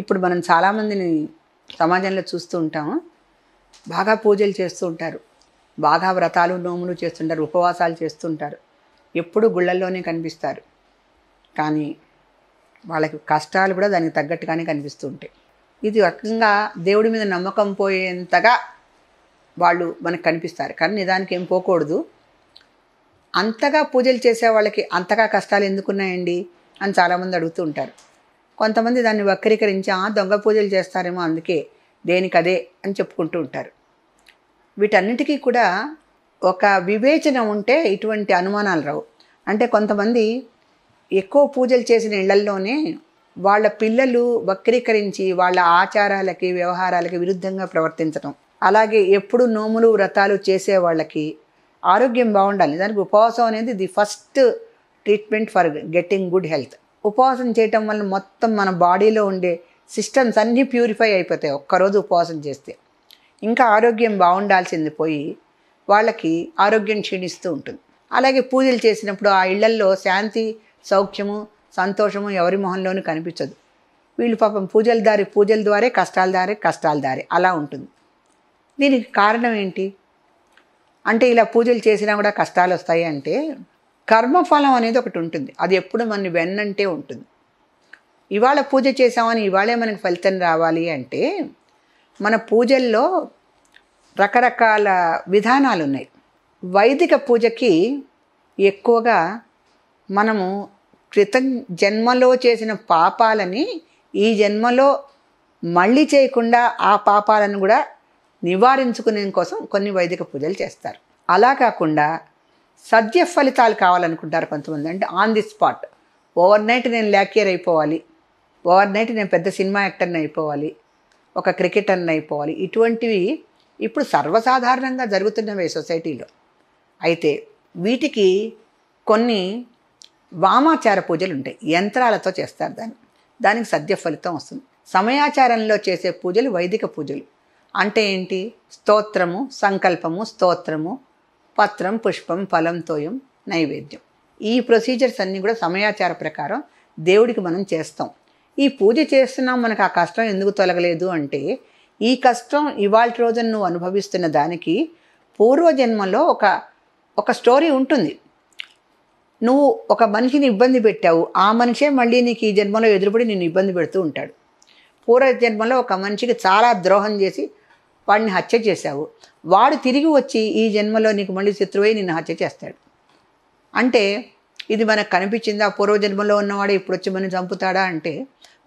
ఇప్పుడు మనం చాలామందిని సమాజంలో చూస్తూ ఉంటాము బాగా పూజలు చేస్తూ ఉంటారు బాగా వ్రతాలు నోములు చేస్తుంటారు ఉపవాసాలు చేస్తుంటారు ఎప్పుడు గుళ్ళల్లోనే కనిపిస్తారు కానీ వాళ్ళకి కష్టాలు కూడా దానికి తగ్గట్టుగానే కనిపిస్తుంటాయి ఇది రకంగా దేవుడి మీద నమ్మకం పోయేంతగా వాళ్ళు మనకు కనిపిస్తారు కానీ నిజానికి ఏం పోకూడదు అంతగా పూజలు చేసే వాళ్ళకి అంతగా కష్టాలు ఎందుకున్నాయండి అని చాలామంది అడుగుతూ ఉంటారు కొంతమంది దాన్ని వక్రీకరించి ఆ దొంగ పూజలు చేస్తారేమో అందుకే దేనికి అదే అని చెప్పుకుంటూ ఉంటారు వీటన్నిటికీ కూడా ఒక వివేచన ఉంటే ఇటువంటి అనుమానాలు రావు అంటే కొంతమంది ఎక్కువ పూజలు చేసిన ఇళ్లల్లోనే వాళ్ళ పిల్లలు వక్రీకరించి వాళ్ళ ఆచారాలకి వ్యవహారాలకి విరుద్ధంగా ప్రవర్తించడం అలాగే ఎప్పుడు నోములు వ్రతాలు చేసే వాళ్ళకి ఆరోగ్యం బాగుండాలి దానికి ఉపవాసం అనేది the first treatment for getting good health ఉపవాసం చేయటం వల్ల మొత్తం మన బాడీలో ఉండే సిస్టమ్స్ అన్నీ ప్యూరిఫై అయిపోతాయి ఒక్కరోజు ఉపవాసం చేస్తే ఇంకా ఆరోగ్యం బాగుండాల్సింది పోయి వాళ్ళకి ఆరోగ్యం క్షీణిస్తూ ఉంటుంది అలాగే పూజలు చేసినప్పుడు ఆ ఇళ్లల్లో శాంతి సౌఖ్యము సంతోషము ఎవరి మొహంలోనూ కనిపించదు వీళ్ళు పాపం పూజల దారి పూజల ద్వారే కష్టాల దారి కష్టాల దారి అలా ఉంటుంది దీనికి కారణం ఏంటి అంటే ఇలా పూజలు చేసినా కూడా కష్టాలు వస్తాయి అంటే కర్మఫలం అనేది ఒకటి ఉంటుంది అది ఎప్పుడు మన వెన్నంటే ఉంటుంది ఇవాళ పూజ చేసామని ఇవాళే మనకు ఫలితం రావాలి అంటే మన పూజల్లో రకరకాల విధానాలు ఉన్నాయి వైదిక పూజకి ఎక్కువగా మనము క్రితం జన్మలో చేసిన పాపాలని ఈ జన్మలో మళ్ళీ చేయకుండా ఆ పాపాలను కూడా నివారించుకునే కోసం కొన్ని వైదిక పూజలు చేస్తారు అలా కాకుండా సద్య ఫలితాలు కావాలనుకుంటారు కొంతమంది అంటే on the spot overnight నేను ల్యాక్యర్ అయిపోవాలి ఓవర్ నైట్ నేను పెద్ద సినిమా యాక్టర్ని అయిపోవాలి ఒక క్రికెటర్ని అయిపోవాలి ఇటువంటివి ఇప్పుడు సర్వసాధారణంగా జరుగుతున్నవే సొసైటీలో అయితే వీటికి కొన్ని వామాచార పూజలు ఉంటాయి యంత్రాలతో చేస్తారు దాన్ని దానికి సద్య ఫలితం వస్తుంది సమయాచారంలో చేసే పూజలు వైదిక పూజలు అంటే ఏంటి స్తోత్రము సంకల్పము స్తోత్రము పత్రం పుష్పం ఫలం తోయం నైవేద్యం ఈ ప్రొసీజర్స్ అన్నీ కూడా సమయాచార ప్రకారం దేవుడికి మనం చేస్తాం ఈ పూజ చేస్తున్నాం మనకు ఆ కష్టం ఎందుకు తొలగలేదు అంటే ఈ కష్టం ఇవాళ రోజున నువ్వు అనుభవిస్తున్న దానికి పూర్వజన్మలో ఒక ఒక స్టోరీ ఉంటుంది నువ్వు ఒక మనిషిని ఇబ్బంది పెట్టావు ఆ మనిషే మళ్ళీ నీకు ఈ జన్మలో ఎదురుపడి నేను ఇబ్బంది పెడుతూ ఉంటాడు పూర్వజన్మలో ఒక మనిషికి చాలా ద్రోహం చేసి వాడిని హత్య చేశావు వాడు తిరిగి వచ్చి ఈ జన్మలో నీకు మళ్ళీ శత్రువై నిన్ను హత్య చేస్తాడు అంటే ఇది మనకు కనిపించిందా పూర్వజన్మలో ఉన్నవాడు ఇప్పుడు వచ్చి మనం చంపుతాడా అంటే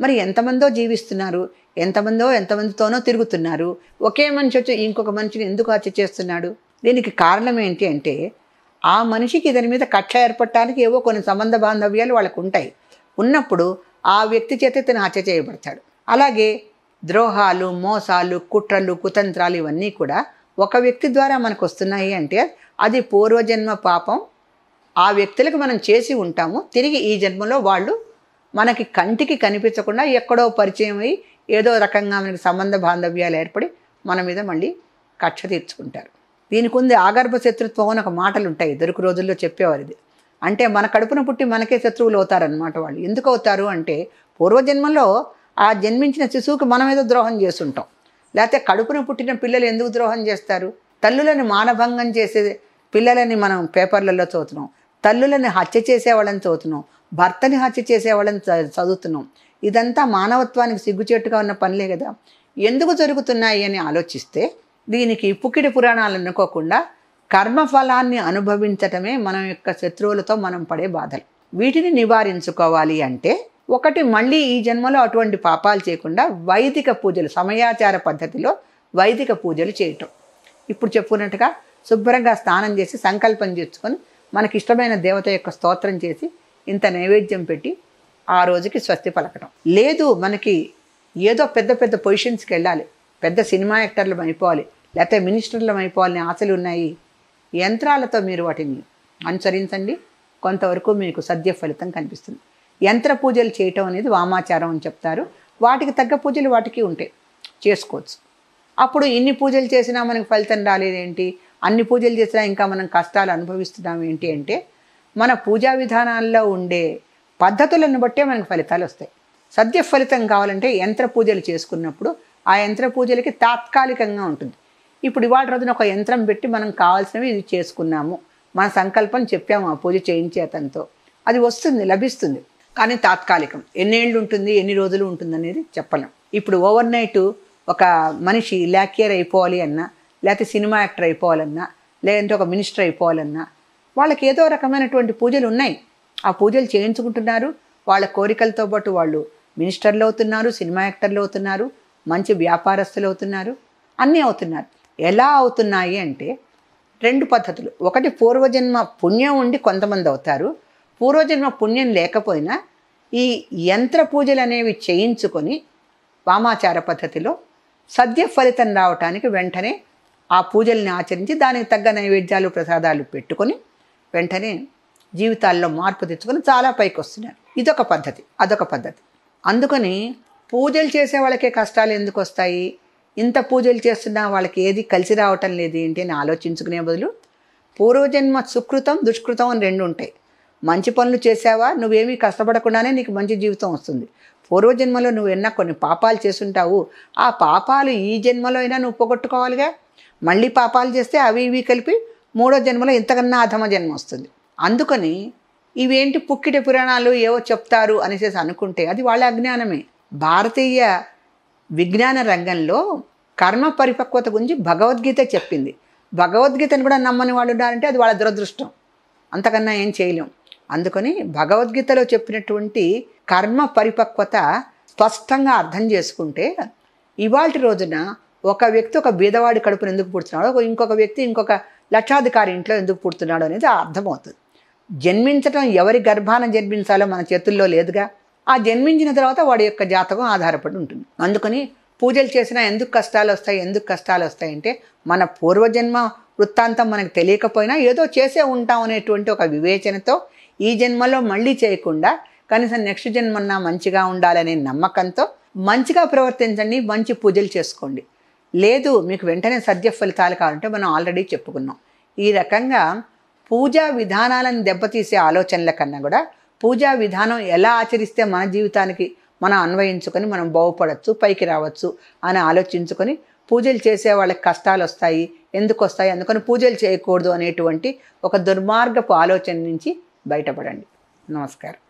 మరి ఎంతమందో జీవిస్తున్నారు ఎంతమందో ఎంతమందితోనో తిరుగుతున్నారు ఒకే మనిషి వచ్చి ఇంకొక మనిషిని ఎందుకు హత్య చేస్తున్నాడు దీనికి కారణం ఏంటి అంటే ఆ మనిషికి దాని మీద కక్ష ఏర్పడటానికి ఏవో కొన్ని సంబంధ బాంధవ్యాలు వాళ్ళకు ఉంటాయి ఉన్నప్పుడు ఆ వ్యక్తి చేత ఇతను హత్య చేయబడతాడు అలాగే ద్రోహాలు మోసాలు కుట్రలు కుతంత్రాలు ఇవన్నీ కూడా ఒక వ్యక్తి ద్వారా మనకు వస్తున్నాయి అంటే అది పూర్వజన్మ పాపం ఆ వ్యక్తులకు మనం చేసి ఉంటాము తిరిగి ఈ జన్మలో వాళ్ళు మనకి కంటికి కనిపించకుండా ఎక్కడో పరిచయం అయ్యి ఏదో రకంగా మనకి సంబంధ బాంధవ్యాలు ఏర్పడి మన మీద మళ్ళీ కక్ష తీర్చుకుంటారు దీనికి ఉంది ఆగర్భ శత్రుత్వం అని ఒక మాటలు ఉంటాయి దొరుకు రోజుల్లో చెప్పేవారు ఇది అంటే మన కడుపున పుట్టి మనకే శత్రువులు అవుతారనమాట వాళ్ళు ఎందుకు అవుతారు అంటే పూర్వజన్మలో ఆ జన్మించిన శిశువుకి మనం ఏదో ద్రోహం చేస్తుంటాం లేకపోతే కడుపున పుట్టిన పిల్లలు ఎందుకు ద్రోహం చేస్తారు తల్లులను మానభంగం చేసే పిల్లలని మనం పేపర్లలో చదువుతున్నాం తల్లులను హత్య చేసేవాళ్ళని చదువుతున్నాం భర్తని హత్య చేసేవాళ్ళని చదువుతున్నాం ఇదంతా మానవత్వానికి సిగ్గుచేట్టుగా ఉన్న పనులే కదా ఎందుకు జరుగుతున్నాయి అని ఆలోచిస్తే దీనికి పుక్కిడి పురాణాలు అనుకోకుండా కర్మఫలాన్ని అనుభవించటమే మన యొక్క శత్రువులతో మనం పడే బాధలు వీటిని నివారించుకోవాలి అంటే ఒకటి మళ్ళీ ఈ జన్మలో అటువంటి పాపాలు చేయకుండా వైదిక పూజలు సమయాచార పద్ధతిలో వైదిక పూజలు చేయటం ఇప్పుడు చెప్పుకున్నట్టుగా శుభ్రంగా స్నానం చేసి సంకల్పం చేసుకొని మనకి ఇష్టమైన దేవత యొక్క స్తోత్రం చేసి ఇంత నైవేద్యం పెట్టి ఆ రోజుకి స్వస్తి పలకటం లేదు మనకి ఏదో పెద్ద పెద్ద పొజిషన్స్కి వెళ్ళాలి పెద్ద సినిమా యాక్టర్లు అయిపోవాలి లేకపోతే మినిస్టర్లు అయిపోవాలని ఆశలు ఉన్నాయి యంత్రాలతో మీరు వాటిని అనుసరించండి కొంతవరకు మీకు సద్య ఫలితం కనిపిస్తుంది యంత్ర పూజలు చేయటం అనేది వామాచారం అని చెప్తారు వాటికి తగ్గ పూజలు వాటికి ఉంటాయి చేసుకోవచ్చు అప్పుడు ఇన్ని పూజలు చేసినా మనకు ఫలితం రాలేదేంటి అన్ని పూజలు చేసినా ఇంకా మనం కష్టాలు అనుభవిస్తున్నాం ఏంటి అంటే మన పూజా విధానాల్లో ఉండే పద్ధతులను బట్టే మనకు ఫలితాలు వస్తాయి సద్య ఫలితం కావాలంటే యంత్ర పూజలు చేసుకున్నప్పుడు ఆ యంత్ర పూజలకి తాత్కాలికంగా ఉంటుంది ఇప్పుడు ఇవాళ రోజున ఒక యంత్రం పెట్టి మనం కావాల్సినవి ఇది చేసుకున్నాము మన సంకల్పం చెప్పాము ఆ పూజ చేయించేతంతో అది వస్తుంది లభిస్తుంది కానీ తాత్కాలికం ఎన్నేళ్ళు ఉంటుంది ఎన్ని రోజులు ఉంటుంది అనేది చెప్పలేం ఇప్పుడు ఓవర్ నైట్ ఒక మనిషి లాక్యర్ అయిపోవాలి అన్నా లేకపోతే సినిమా యాక్టర్ అయిపోవాలన్నా లేదంటే ఒక మినిస్టర్ అయిపోవాలన్నా వాళ్ళకి ఏదో రకమైనటువంటి పూజలు ఉన్నాయి ఆ పూజలు చేయించుకుంటున్నారు వాళ్ళ కోరికలతో పాటు వాళ్ళు మినిస్టర్లు అవుతున్నారు సినిమా యాక్టర్లు అవుతున్నారు మంచి వ్యాపారస్తులు అవుతున్నారు అన్నీ అవుతున్నారు ఎలా అవుతున్నాయి అంటే రెండు పద్ధతులు ఒకటి పూర్వజన్మ పుణ్యం ఉండి కొంతమంది అవుతారు పూర్వజన్మ పుణ్యం లేకపోయినా ఈ యంత్ర పూజలు అనేవి చేయించుకొని వామాచార పద్ధతిలో సద్య ఫలితం రావటానికి వెంటనే ఆ పూజల్ని ఆచరించి దానికి తగ్గ నైవేద్యాలు ప్రసాదాలు పెట్టుకొని వెంటనే జీవితాల్లో మార్పు తెచ్చుకొని చాలా పైకి వస్తున్నారు ఇదొక పద్ధతి అదొక పద్ధతి అందుకని పూజలు చేసే వాళ్ళకే కష్టాలు ఎందుకు వస్తాయి ఇంత పూజలు చేస్తున్నా వాళ్ళకి ఏది కలిసి రావటం లేదు ఏంటి అని ఆలోచించుకునే బదులు పూర్వజన్మ సుకృతం దుష్కృతం అని రెండు ఉంటాయి మంచి పనులు చేసావా నువ్వేమీ కష్టపడకుండానే నీకు మంచి జీవితం వస్తుంది పూర్వజన్మలో నువ్వు ఎన్న కొన్ని పాపాలు చేస్తుంటావు ఆ పాపాలు ఈ జన్మలో అయినా నువ్వు పోగొట్టుకోవాలిగా మళ్ళీ పాపాలు చేస్తే అవి ఇవి కలిపి మూడో జన్మలో ఇంతకన్నా అధమ జన్మ వస్తుంది అందుకని ఇవేంటి పుక్కిట పురాణాలు ఏవో చెప్తారు అనేసి అనుకుంటే అది వాళ్ళ అజ్ఞానమే భారతీయ విజ్ఞాన రంగంలో కర్మ పరిపక్వత గురించి భగవద్గీత చెప్పింది భగవద్గీతను కూడా నమ్మని వాళ్ళు ఉన్నారంటే అది వాళ్ళ దురదృష్టం అంతకన్నా ఏం చేయలేం అందుకని భగవద్గీతలో చెప్పినటువంటి కర్మ పరిపక్వత స్పష్టంగా అర్థం చేసుకుంటే ఇవాళ రోజున ఒక వ్యక్తి ఒక బీదవాడి కడుపును ఎందుకు పుడుతున్నాడో ఇంకొక వ్యక్తి ఇంకొక లక్షాధికారి ఇంట్లో ఎందుకు పుడుతున్నాడో అనేది అర్థమవుతుంది జన్మించడం ఎవరి గర్భాన జన్మించాలో మన చేతుల్లో లేదుగా ఆ జన్మించిన తర్వాత వాడి యొక్క జాతకం ఆధారపడి ఉంటుంది అందుకని పూజలు చేసినా ఎందుకు కష్టాలు వస్తాయి ఎందుకు కష్టాలు వస్తాయంటే మన పూర్వజన్మ వృత్తాంతం మనకు తెలియకపోయినా ఏదో చేసే ఉంటాం అనేటువంటి ఒక వివేచనతో ఈ జన్మలో మళ్ళీ చేయకుండా కనీసం నెక్స్ట్ జన్మన్నా మంచిగా ఉండాలనే నమ్మకంతో మంచిగా ప్రవర్తించండి మంచి పూజలు చేసుకోండి లేదు మీకు వెంటనే సద్య ఫలితాలు కావాలంటే మనం ఆల్రెడీ చెప్పుకున్నాం ఈ రకంగా పూజా విధానాలను దెబ్బతీసే ఆలోచనల కన్నా కూడా పూజా విధానం ఎలా ఆచరిస్తే మన జీవితానికి మనం అన్వయించుకొని మనం బాగుపడవచ్చు పైకి రావచ్చు అని ఆలోచించుకొని పూజలు చేసే వాళ్ళకి కష్టాలు వస్తాయి ఎందుకు వస్తాయి అందుకని పూజలు చేయకూడదు అనేటువంటి ఒక దుర్మార్గపు ఆలోచన నుంచి బయటపడండి నమస్కారం